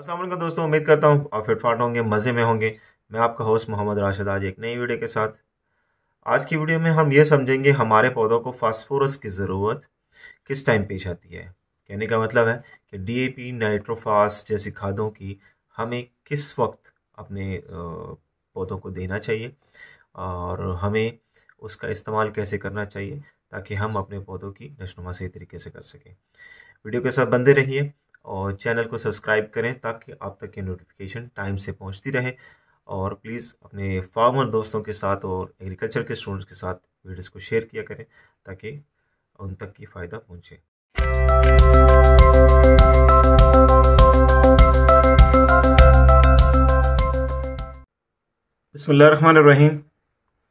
असल दोस्तों उम्मीद करता हूँ आप फिटफाट होंगे मज़े में होंगे मैं आपका होस्ट मोहम्मद राशिद आज एक नई वीडियो के साथ आज की वीडियो में हम ये समझेंगे हमारे पौधों को फास्फोरस की ज़रूरत किस टाइम पेश आती है कहने का मतलब है कि डीएपी नाइट्रोफास जैसी खादों की हमें किस वक्त अपने पौधों को देना चाहिए और हमें उसका इस्तेमाल कैसे करना चाहिए ताकि हम अपने पौधों की नशनुमा सही तरीके से कर सकें वीडियो के साथ बंदे रहिए और चैनल को सब्सक्राइब करें ताकि आप तक ये नोटिफिकेशन टाइम से पहुंचती रहे और प्लीज़ अपने फार्मर दोस्तों के साथ और एग्रीकल्चर के स्टूडेंट्स के साथ वीडियोस को शेयर किया करें ताकि उन तक की फ़ायदा पहुँचे बसमीम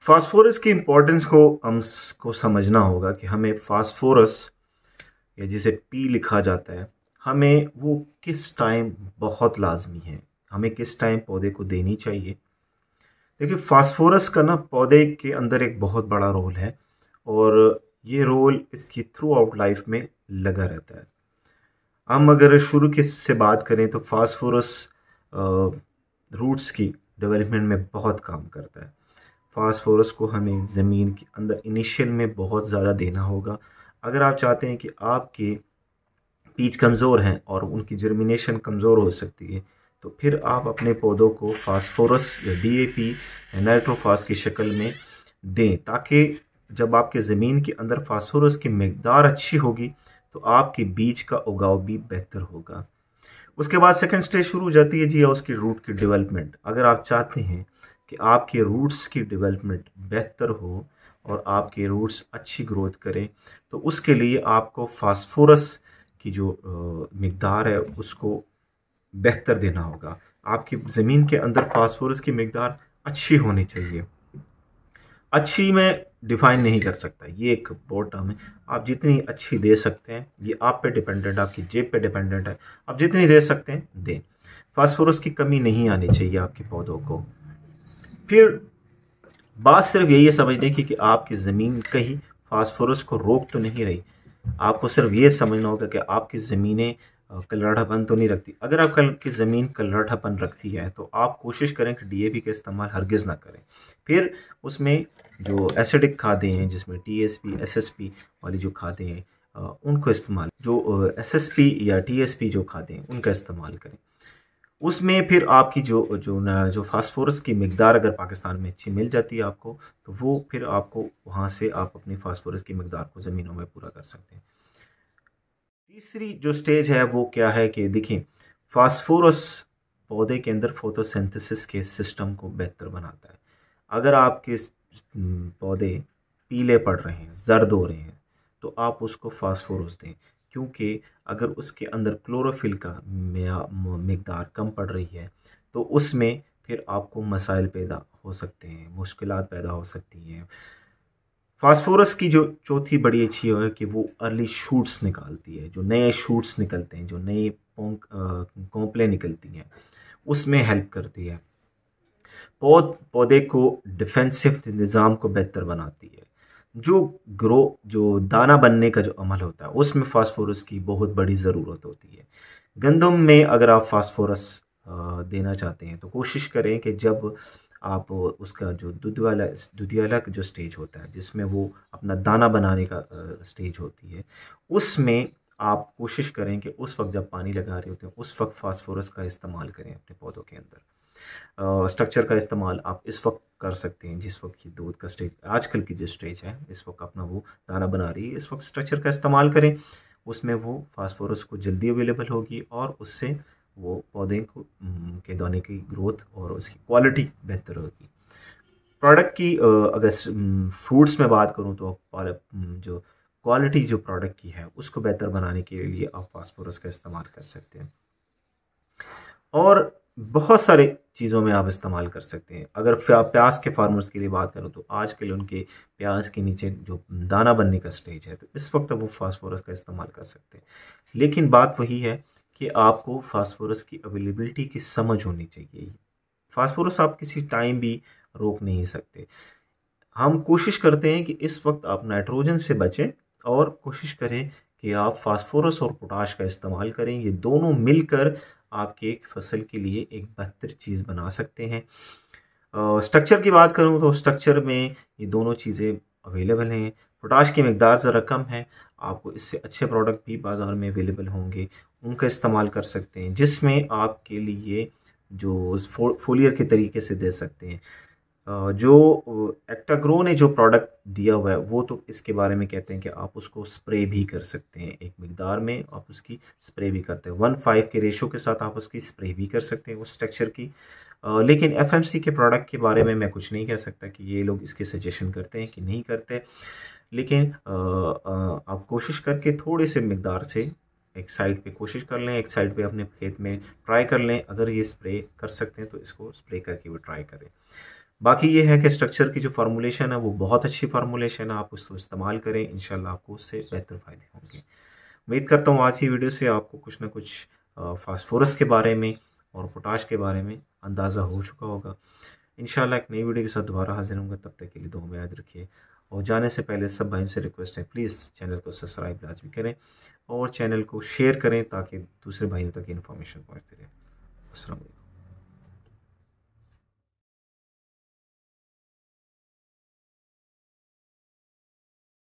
फास्फोरस की इम्पोर्टेंस को हम को समझना होगा कि हमें फास्फोरस या जिसे पी लिखा जाता है हमें वो किस टाइम बहुत लाजमी है हमें किस टाइम पौधे को देनी चाहिए देखिए फास्फोरस का ना पौधे के अंदर एक बहुत बड़ा रोल है और ये रोल इसकी थ्रू आउट लाइफ में लगा रहता है हम अगर शुरू के से बात करें तो फास्फोरस रूट्स की डेवलपमेंट में बहुत काम करता है फास्फोरस को हमें ज़मीन के अंदर इनिशियल में बहुत ज़्यादा देना होगा अगर आप चाहते हैं कि आपके बीज कमज़ोर हैं और उनकी जर्मिनेशन कमज़ोर हो सकती है तो फिर आप अपने पौधों को फास्फोरस या डी पी या नाइट्रोफास की शक्ल में दें ताकि जब आपके ज़मीन के अंदर फास्फोरस की मकदार अच्छी होगी तो आपके बीज का उगाव भी बेहतर होगा उसके बाद सेकंड स्टेज शुरू हो जाती है जी या उसकी रूट की डेवलपमेंट अगर आप चाहते हैं कि आपके रूट्स की डेवलपमेंट बेहतर हो और आपके रूट्स अच्छी ग्रोथ करें तो उसके लिए आपको फास्फोरस की जो मकदार है उसको बेहतर देना होगा आपकी ज़मीन के अंदर फास्फोरस की मकदार अच्छी होनी चाहिए अच्छी मैं डिफ़ाइन नहीं कर सकता ये एक बोर्ड टर्म है आप जितनी अच्छी दे सकते हैं ये आप पे डिपेंडेंट आपकी जेब पे डिपेंडेंट है आप जितनी दे सकते हैं दें फास्फोरस की कमी नहीं आनी चाहिए आपके पौधों को फिर बात सिर्फ यही है समझने की कि आपकी ज़मीन कहीं फास्फोरस को रोक तो नहीं रही आपको सिर्फ ये समझना होगा कि आपकी ज़मीनें कलराठापन तो नहीं रखती अगर आप कल की ज़मीन कलराठापन रखती है तो आप कोशिश करें कि डीएपी का इस्तेमाल हरगिज़ ना करें फिर उसमें जो एसिडिक खादें हैं जिसमें टीएसपी एसएसपी वाली जो खादें हैं उनको इस्तेमाल जो एसएसपी या टीएसपी जो खादें हैं उनका इस्तेमाल करें उसमें फिर आपकी जो जो न, जो फास्फोरस की मकदार अगर पाकिस्तान में अच्छी मिल जाती है आपको तो वो फिर आपको वहाँ से आप अपनी फास्फोरस की मकदार को ज़मीनों में पूरा कर सकते हैं तीसरी जो स्टेज है वो क्या है कि देखिए फास्फोरस पौधे के अंदर फोटोसिंथेसिस के सिस्टम को बेहतर बनाता है अगर आपके पौधे पीले पड़ रहे हैं जर्द हो रहे हैं तो आप उसको फास्फोरस दें क्योंकि अगर उसके अंदर क्लोरोफिल का मकदार कम पड़ रही है तो उसमें फिर आपको मसाइल पैदा हो सकते हैं मुश्किल पैदा हो सकती हैं फास्फोरस की जो चौथी बड़ी अच्छी है कि वो अर्ली शूट्स निकालती है जो नए शूट्स निकलते हैं जो नए कॉम्पलें निकलती हैं उसमें हेल्प करती है पौध पौधे को डिफेंसिव निज़ाम को बेहतर बनाती है जो ग्रो जो दाना बनने का जो अमल होता है उसमें फास्फोरस की बहुत बड़ी ज़रूरत होती है गंदम में अगर आप फास्फोरस देना चाहते हैं तो कोशिश करें कि जब आप उसका जो दूध वाला दूध वाला जो स्टेज होता है जिसमें वो अपना दाना बनाने का स्टेज होती है उसमें आप कोशिश करें कि उस वक्त जब पानी लगा रहे होते हैं उस वक्त फास्फोरस का इस्तेमाल करें अपने पौधों के अंदर स्ट्रक्चर का इस्तेमाल आप इस वक्त कर सकते हैं जिस वक्त की दूध का स्टेज आजकल की जो स्टेज है इस वक्त अपना वो दाना बना रही है इस वक्त स्ट्रक्चर का इस्तेमाल करें उसमें वो फास्फोरस को जल्दी अवेलेबल होगी और उससे वो पौधे को के दाने की ग्रोथ और उसकी क्वालिटी बेहतर होगी प्रोडक्ट की अगर फ्रूट्स में बात करूँ तो जो क्वालिटी जो प्रोडक्ट की है उसको बेहतर बनाने के लिए आप फास्फोरस का इस्तेमाल कर सकते हैं और बहुत सारे चीज़ों में आप इस्तेमाल कर सकते हैं अगर प्याज के फार्मर्स के लिए बात करूँ तो आज के लिए उनके प्याज के नीचे जो दाना बनने का स्टेज है तो इस वक्त वो फास्फोरस का इस्तेमाल कर सकते हैं लेकिन बात वही है कि आपको फास्फोरस की अवेलेबिलिटी की समझ होनी चाहिए फास्फोरस आप किसी टाइम भी रोक नहीं सकते हम कोशिश करते हैं कि इस वक्त आप नाइट्रोजन से बचें और कोशिश करें कि आप फास्फोरस और पोटाश का इस्तेमाल करें ये दोनों मिलकर आपके एक फसल के लिए एक बेहतर चीज़ बना सकते हैं स्ट्रक्चर की बात करूँ तो स्ट्रक्चर में ये दोनों चीज़ें अवेलेबल हैं पोटाश की मकदार ज़रा कम है आपको इससे अच्छे प्रोडक्ट भी बाज़ार में अवेलेबल होंगे उनका इस्तेमाल कर सकते हैं जिसमें आपके लिए जो फोलियर के तरीके से दे सकते हैं जो एक्टाग्रो ने जो प्रोडक्ट दिया हुआ है वो तो इसके बारे में कहते हैं कि आप उसको स्प्रे भी कर सकते हैं एक मकदार में आप उसकी स्प्रे भी करते हैं वन फाइव के रेशो के साथ आप उसकी स्प्रे भी कर सकते हैं उस स्ट्रक्चर की लेकिन एफ के प्रोडक्ट के बारे में मैं कुछ नहीं कह सकता कि ये लोग इसके सजेशन करते हैं कि नहीं करते लेकिन आप कोशिश करके थोड़े से मकदार से एक साइड पे कोशिश कर लें एक साइड पे अपने खेत में ट्राई कर लें अगर ये स्प्रे कर सकते हैं तो इसको स्प्रे करके वो ट्राई करें बाकी ये है कि स्ट्रक्चर की जो फार्मूलेशन है वो बहुत अच्छी फार्मूलेशन है आप उसको इस्तेमाल करें इन आपको उससे बेहतर फ़ायदे होंगे उम्मीद करता हूँ आज की वीडियो से आपको कुछ ना कुछ फास्फोरस के बारे में और पोटाश के बारे में अंदाज़ा हो चुका होगा इन एक नई वीडियो के साथ दोबारा हाजिर होंगे तब तक के लिए दो में याद रखिए और जाने से पहले सब भाइयों से रिक्वेस्ट है प्लीज़ चैनल को सब्सक्राइब लाजमी करें और चैनल को शेयर करें ताकि दूसरे भाइयों तक इन्फॉर्मेशन पहुँचती रहे असल